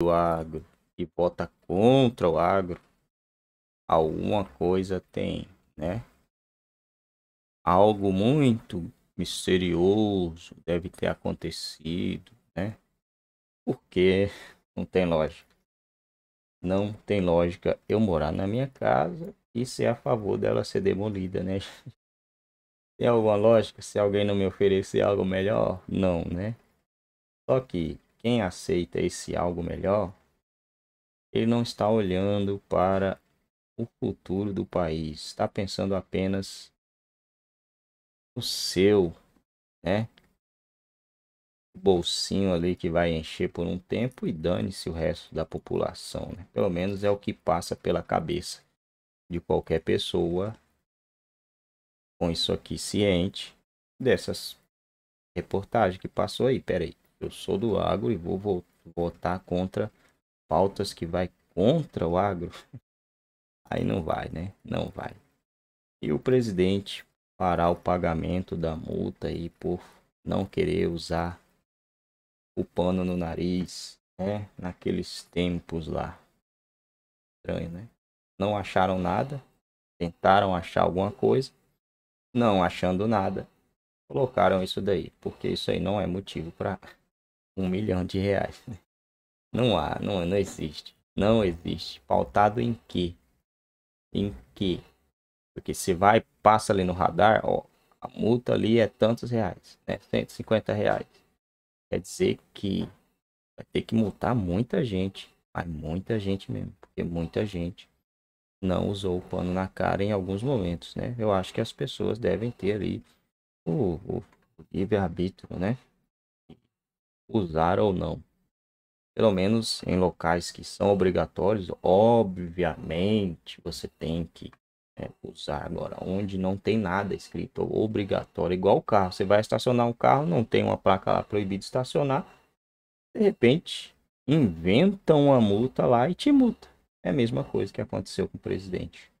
do agro e vota contra o agro, alguma coisa tem, né? Algo muito misterioso deve ter acontecido, né? Porque não tem lógica. Não tem lógica eu morar na minha casa e ser a favor dela ser demolida, né? Tem alguma lógica se alguém não me oferecer algo melhor? Não, né? Só que quem aceita esse algo melhor, ele não está olhando para o futuro do país, está pensando apenas no seu, né? Bolsinho ali que vai encher por um tempo e dane-se o resto da população, né? Pelo menos é o que passa pela cabeça de qualquer pessoa com isso aqui ciente dessas reportagens que passou aí, peraí. Eu sou do agro e vou votar contra pautas que vai contra o agro. Aí não vai, né? Não vai. E o presidente parar o pagamento da multa aí por não querer usar o pano no nariz, né? Naqueles tempos lá. Estranho, né? Não acharam nada, tentaram achar alguma coisa, não achando nada, colocaram isso daí, porque isso aí não é motivo para um milhão de reais. Né? Não há, não, não existe. Não existe. Pautado em quê? Em quê? Porque se vai, passa ali no radar, ó, a multa ali é tantos reais, né? 150 reais. Quer dizer que vai ter que multar muita gente, mas muita gente mesmo, porque muita gente não usou o pano na cara em alguns momentos, né? Eu acho que as pessoas devem ter ali o, o livre-arbítrio, né? usar ou não. Pelo menos em locais que são obrigatórios, obviamente você tem que é, usar. Agora, onde não tem nada escrito obrigatório, igual o carro. Você vai estacionar um carro, não tem uma placa lá proibido estacionar. De repente, inventam uma multa lá e te multa. É a mesma coisa que aconteceu com o presidente.